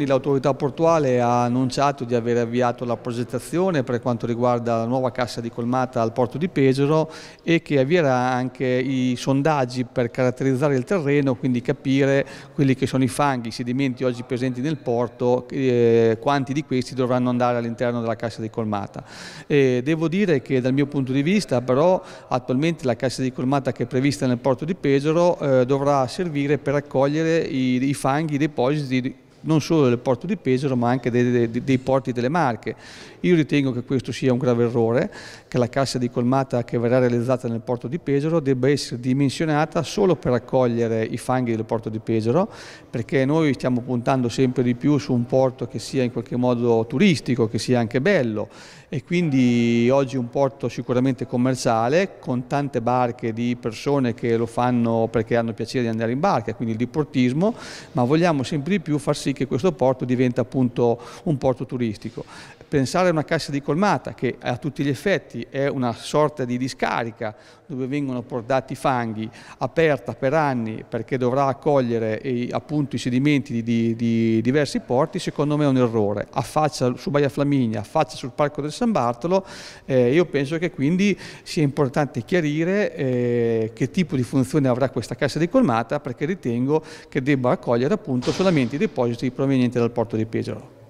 L'autorità portuale ha annunciato di aver avviato la progettazione per quanto riguarda la nuova cassa di colmata al porto di Pesaro e che avvierà anche i sondaggi per caratterizzare il terreno, quindi capire quelli che sono i fanghi, i sedimenti oggi presenti nel porto, eh, quanti di questi dovranno andare all'interno della cassa di colmata. E devo dire che dal mio punto di vista però attualmente la cassa di colmata che è prevista nel porto di Pesaro eh, dovrà servire per raccogliere i, i fanghi, i depositi non solo del porto di Pesaro ma anche dei, dei, dei, porti delle Marche. Io ritengo che questo sia un grave errore, che la cassa di colmata che verrà realizzata nel porto di Pesaro debba essere dimensionata solo per accogliere i fanghi del porto di Pesaro, perché noi stiamo puntando sempre di più su un porto che sia in qualche modo turistico, che sia anche bello e quindi oggi un porto sicuramente commerciale con tante barche di persone che lo fanno perché hanno piacere di andare in barca, quindi il diportismo, ma vogliamo sempre di più far sì che questo porto diventi appunto un porto turistico. Pensare a una cassa di colmata che a tutti gli effetti è una sorta di discarica dove vengono portati fanghi, aperta per anni perché dovrà accogliere appunto i sedimenti di, di diversi porti, secondo me è un errore. Affaccia su Baia Flaminia, affaccia sul Parco del San Bartolo, eh, io penso che quindi sia importante chiarire eh, che tipo di funzione avrà questa cassa di colmata perché ritengo che debba accogliere appunto solamente i depositi provenienti dal porto di Pesaro.